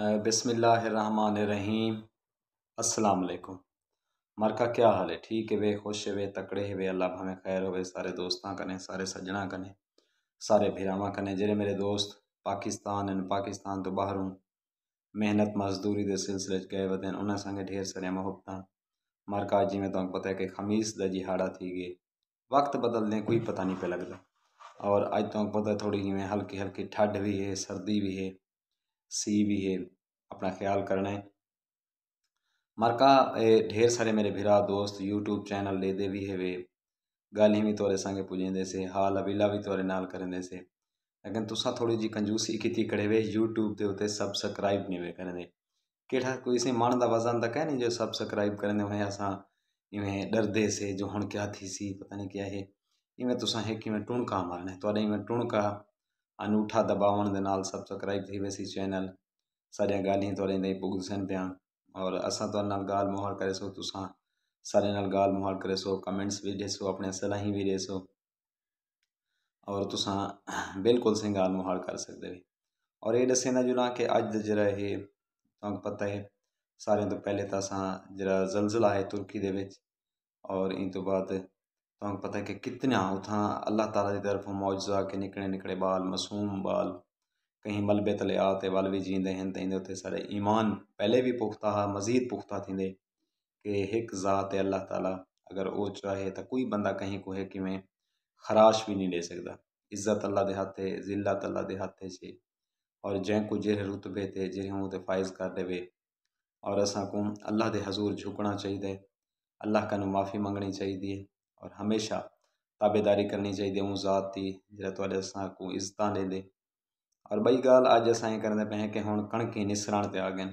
बिसमीम मर मरका क्या हाल है ठीक है वे खुश है वे तकड़े है वे अल्लाह भावे खैर हो सारे दोस्तों कने सारे सजना कने सारे भीराव कने जे मेरे दोस्त पाकिस्तान इन पाकिस्तान तो बाहर मेहनत मजदूरी के सिलसिले गए वे उन्होंने संगे ढेर सारे मुहब्बत मरका जिमें तुम पता है कि खमीस का जिहाड़ा थी गए वक्त बदलने कोई पता नहीं पे लगता और अज तुम पता थोड़ी जिमें हल्की हल्की ठंड भी है सर्दी भी है सी भी है अपना ख्याल करना है मरका ढेर सारे मेरे भिरा दोस्त यूट्यूब चैनल दे भी है वे गाली भी तौरे संगे पुजेंदे से हाल अबीला भी तौरे नाल करेंदे से लेकिन तुसा थोड़ी जी कंजूसी की खड़े वे यूट्यूब के उत्ते सबसक्राइब नहीं वे करें केड़ा कोई से मन का वजन तक है नहीं जो सबसक्राइब करें उन्हें असा इवें डरदे से जो हम क्या थी सी पता नहीं क्या है इवें तुसा है कि टूणका मारना है तो इवें टूणका अनूठा दबावन के नाल सबसक्राइब थी वैसी चैनल साॾियां ॻाल्हियूं थोरे ਪਿਆ ਔਰ ਅਸਾਂ ਤੋਂ ਨਾਲ ਗਾਲ ਮੋਹਰ ਕਰੇ ਸੋ ਤੁਸਾਂ ਸਾਰੇ ਨਾਲ ਗਾਲ ਮੋਹਰ ਕਰੇ ਸੋ ਕਮੈਂਟਸ ਵੀ ਦੇ ਸੋ ਆਪਣੇ ਸਲਾਹੀ ਵੀ ਦੇ ਸੋ ਔਰ ਤੁਸੀਂ ਬਿਲਕੁਲ ਗਾਲ ਮੋਹਰ ਕਰ ਸਕਦੇ ਹੋ ਔਰ ਇਹ ਦੱਸੇ ਨਾ ਜੁਨਾ ਕਿ ਅੱਜ ਦਾ ਜਿਹੜਾ ਇਹ ਤੁਹਾਨੂੰ ਪਤਾ ਹੈ ਸਾਰਿਆਂ ਤੋਂ ਪਹਿਲੇ ਤਾਂ ਅਸਾਂ ਜਿਹੜਾ ਜ਼ਲਜ਼ਲਾ ਹੈ ਤੁਰਕੀ ਦੇ ਵਿੱਚ ਔਰ ਇਹ ਤੋਂ ਬਾਅਦ ਤੁਹਾਨੂੰ ਪਤਾ ਕਿ ਕਿਤਨਾ ਉਥਾਂ ਅੱਲਾਹ ਤਾਲਾ ਦੀ ਤਰਫੋਂ ਮौजजा ਕੇ ਨਿਕਲੇ ਨਿਕਲੇ ਬਾਲ ਮਾਸੂਮ ਬਾਲ कहीं मलबे तले आते ते वल बि जीअं आहिनि तंहिंजे उते साॾे ईमान पहले भी पुख़्ता हा मज़ीद पुख़्ता थे कि एक ज़ात है अल्लाह ताला अगर उहो चाहे तो कोई बंदा कहीं को है कि मैं खराश भी नहीं ले सकता इज़्ज़त अल्लाह दे हाथ है ज़िल्लत अल्लाह के हाथ से और को जेहे रुतबे थे जेहे हूं फाइज़ कर देवे और असा को अल्लाह के हजूर झुकना चाहिए अल्लाह का माफ़ी मंगनी चाहिए और हमेशा ताबेदारी करनी चाहिए हूं ज़ात दी जेह्ड़ा थुआढ़े असांको इज़्ज़तां दे और ॿई ॻाल्हि अॼु असांखे करंदे पए की हुण कणकी निसरण ते आ गइन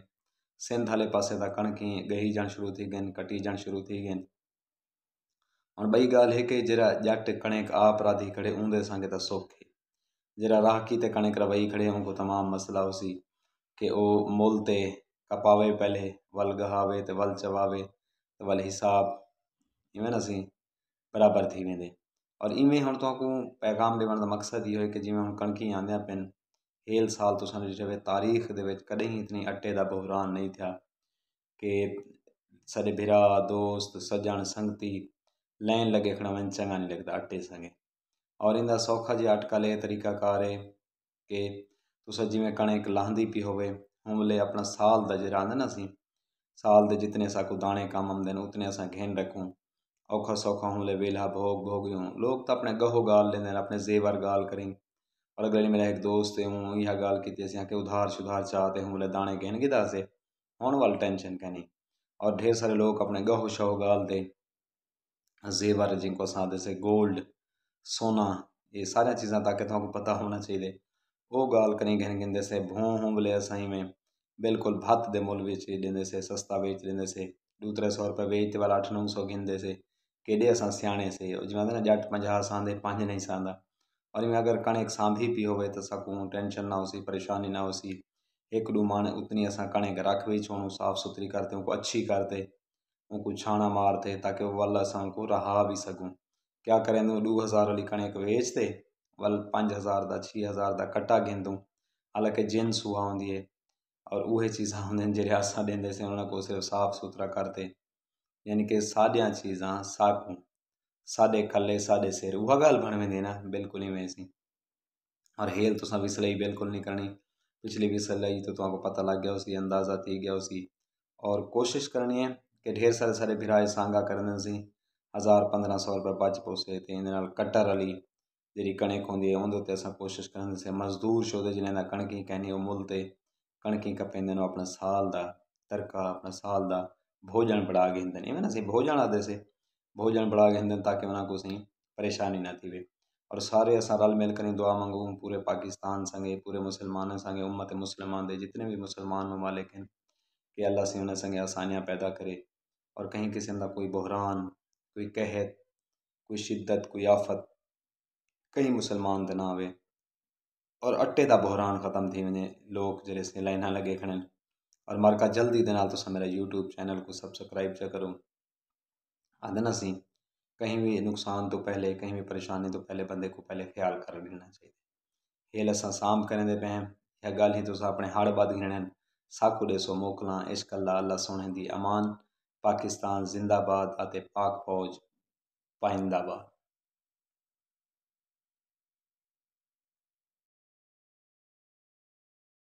सिंध हले पासे तां कणकी ॻहिजण शुरू थी गइन कटिजण शुरू थी गइन हुण ॿई ॻाल्हि हिकु जहिड़ा ॼट कणिक आप राधी खड़े ऊंदे असांखे त सौखी जहिड़ा राहकी ते कणिक रवई खड़े उनको तमामु मसला हुसी कि ओ मोल ते कपावे पहले वल गहावे ते वल चवावे ते वल हिसाब इवें असीं बराबरि थी वेंदे और इवें हुण तव्हांखूं पैगाम ॾियण जो मक़सदु इहो आहे की जीअं हुण कणकी आंदिया पियनि ਹੇਲ ਸਾਲ ਤੋਂ ਸਾਨੂੰ ਜਿਵੇਂ ਤਾਰੀਖ ਦੇ ਵਿੱਚ ਕਦੇ ਹੀ ਇਤਨੀ ਅੱਟੇ ਦਾ ਬਹਰਾਨ ਨਹੀਂ ਥਿਆ ਕਿ ਸਾਡੇ ਭਰਾ ਦੋਸਤ ਸੱਜਣ ਸੰਗਤੀ ਲੈਣ ਲੱਗੇ ਖੜਾ ਮੈਂ ਚੰਗਾ ਨਹੀਂ ਲੱਗਦਾ ਅੱਟੇ ਸੰਗੇ ਔਰ ਇਹਦਾ ਸੌਖਾ ਜਿਹਾ ਅਟਕਾ ਲੈ ਤਰੀਕਾ ਹੈ ਕਿ ਤੁਸੀਂ ਜਿਵੇਂ ਕਣੇ ਇੱਕ ਲਾਹਦੀ ਪੀ ਹੋਵੇ ਹਮਲੇ ਆਪਣਾ ਸਾਲ ਦਾ ਜਰਾਂ ਨਾ ਸੀ ਸਾਲ ਦੇ ਜਿੰਨੇ ਸਾਕੋ ਦਾਣੇ ਕੰਮ ਆਉਂਦੇ ਨੇ ਉਤਨੇ ਅਸਾਂ ਘੇਨ ਰੱਖੂ ਔਖਾ ਸੌਖਾ ਹਮਲੇ ਵੇਲਾ ਭੋਗ ਭੋਗਿਓ ਲੋਕ ਤਾਂ ਆਪਣੇ ਗਹੋ ਗਾਲ ਲੈਂਦੇ ਨੇ ਆਪਣੇ ਜ਼ੇਵਰ ਗਾਲ ਕਰੇ और अगले मेरा एक दोस्त हूँ यह ॻाल्हि की अथईंसि की उधार सुधार हूँ बोले दाने दाणे कनि कीधासीं होने वाल टेंशन कहने और ढेर सारे लोग अपने गहो शहो गालते जेवर जिनको सा जैसे गोल्ड सोना ये सारिया चीज़ा ताकि तुमको पता होना चाहिए वो गाल करें कहने कहते से भों हों बोले असाई में बिल्कुल भत्त दे मुल बेच देंदे से सस्ता बेच देंदे से त्रे सौ रुपये बेचते वाले अठ नौ सौ गिनते से केडे असा सियाने से जिमें ना जट पंजा सहते पांच नहीं सहता और में अगर कणिक सांभी पी हो त तो सकूं टेंशन ना होसी परेशानी ना हो हिकु ॾू माणे उतनी असां कणिक रखवी छोड़ूं साफ़ सुथरी करते उनको अच्छी करते उनको छाना मारते ताकि वो वल असा उनको रहा भी सकूं क्या करें दू तो हज़ार वाली कणिक बेचते वल पाँच हज़ार का छः हज़ार का कट्टा गेंदूं हालांकि जिन्स हुआ होंगी है और उ चीज़ा होंगे जैसे अस देंदे से उन्होंने को सिर्फ साफ़ सुथरा करते यानी कि सारिया चीज़ा साकूँ सादे ಕಲ್ಲೆ ಸಾದೆ ಸೇರು ವಗಲ್ देना बिल्कुल ही वैसे और हेल तो फिसलई बिल्कुल नहीं करनी पिछली सिलाई तो तुमको पता लग गया उसी अंदाज़ा थी गया उसी और कोशिश करनी है कि ढेर सारे सारे बिराए सांगा करने से हज़ार पंद्रह सौ रुपये बच पोसे तो इन कटर वाली जी कणक होंगी है उनके अस कोशिश करने से मजदूर छोते जिन्हें कणकी कहनी वो मुल ते कपे कपेंदे अपना साल का तरका अपना साल का भोजन बढ़ा के इवें अस भोजन आते से भोजन बड़ा गए हिंदन ताकि उन्होंने कुछ परेशानी ना थी और सारे असा रल मिल कर दुआ मंगू पूरे पाकिस्तान संगे पूरे मुसलमान संगे उम्मत मुसलमान दे जितने भी मुसलमान ममालिक हैं कि अल्लाह से उन्हें संगे आसानियाँ पैदा करे और कहीं किसी का कोई बहरान कोई कहत कोई शिद्दत कोई आफत कई मुसलमान तो ना आवे और अट्टे का बहरान ख़त्म थी वे लोग जो लाइन लगे खड़े और मरका जल्दी के नाल तो मेरा यूट्यूब चैनल को सब्सक्राइब च करो आदन सी कहीं भी नुक़सान तो पहले कहीं भी परेशानी तो पहले बंदे को पहले ख्याल कर लेना चाहिए खेल असा साम दे पे या गल ही तुम अपने हड़ बद गिणा सब साकु सो मोकल इश्क अल्लाह अल्लाह सोने की अमान पाकिस्तान ज़िंदाबाद आते पाक फ़ौज पाइंदाबाद